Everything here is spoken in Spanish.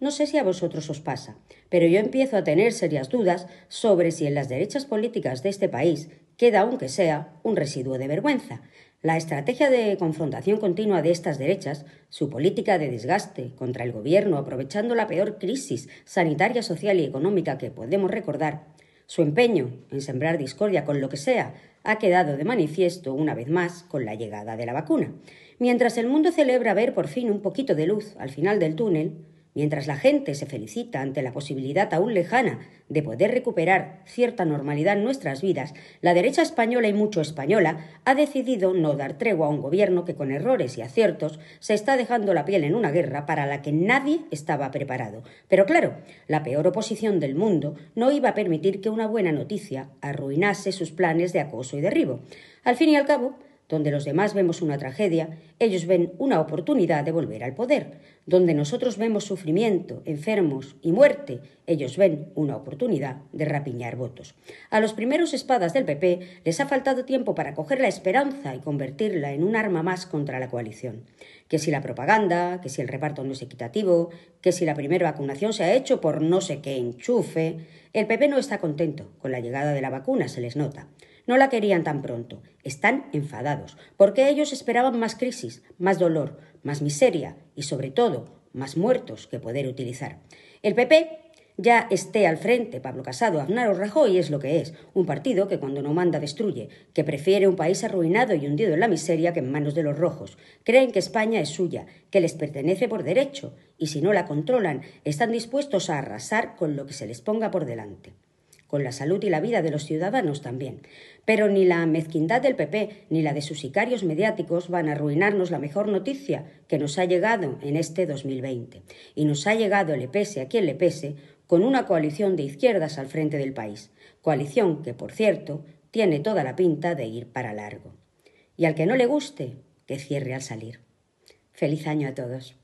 No sé si a vosotros os pasa, pero yo empiezo a tener serias dudas sobre si en las derechas políticas de este país queda, aunque sea, un residuo de vergüenza. La estrategia de confrontación continua de estas derechas, su política de desgaste contra el gobierno, aprovechando la peor crisis sanitaria, social y económica que podemos recordar, su empeño en sembrar discordia con lo que sea, ha quedado de manifiesto una vez más con la llegada de la vacuna. Mientras el mundo celebra ver por fin un poquito de luz al final del túnel, mientras la gente se felicita ante la posibilidad aún lejana de poder recuperar cierta normalidad en nuestras vidas, la derecha española y mucho española ha decidido no dar tregua a un gobierno que con errores y aciertos se está dejando la piel en una guerra para la que nadie estaba preparado. Pero claro, la peor oposición del mundo no iba a permitir que una buena noticia arruinase sus planes de acoso y derribo. Al fin y al cabo, donde los demás vemos una tragedia, ellos ven una oportunidad de volver al poder. Donde nosotros vemos sufrimiento, enfermos y muerte, ellos ven una oportunidad de rapiñar votos. A los primeros espadas del PP les ha faltado tiempo para coger la esperanza y convertirla en un arma más contra la coalición. Que si la propaganda, que si el reparto no es equitativo, que si la primera vacunación se ha hecho por no sé qué enchufe, el PP no está contento con la llegada de la vacuna, se les nota. No la querían tan pronto. Están enfadados, porque ellos esperaban más crisis, más dolor, más miseria y, sobre todo, más muertos que poder utilizar. El PP ya esté al frente Pablo Casado, Aznar Rajoy es lo que es, un partido que cuando no manda destruye, que prefiere un país arruinado y hundido en la miseria que en manos de los rojos. Creen que España es suya, que les pertenece por derecho, y si no la controlan, están dispuestos a arrasar con lo que se les ponga por delante con la salud y la vida de los ciudadanos también. Pero ni la mezquindad del PP ni la de sus sicarios mediáticos van a arruinarnos la mejor noticia que nos ha llegado en este 2020. Y nos ha llegado, le pese a quien le pese, con una coalición de izquierdas al frente del país, coalición que, por cierto, tiene toda la pinta de ir para largo. Y al que no le guste, que cierre al salir. Feliz año a todos.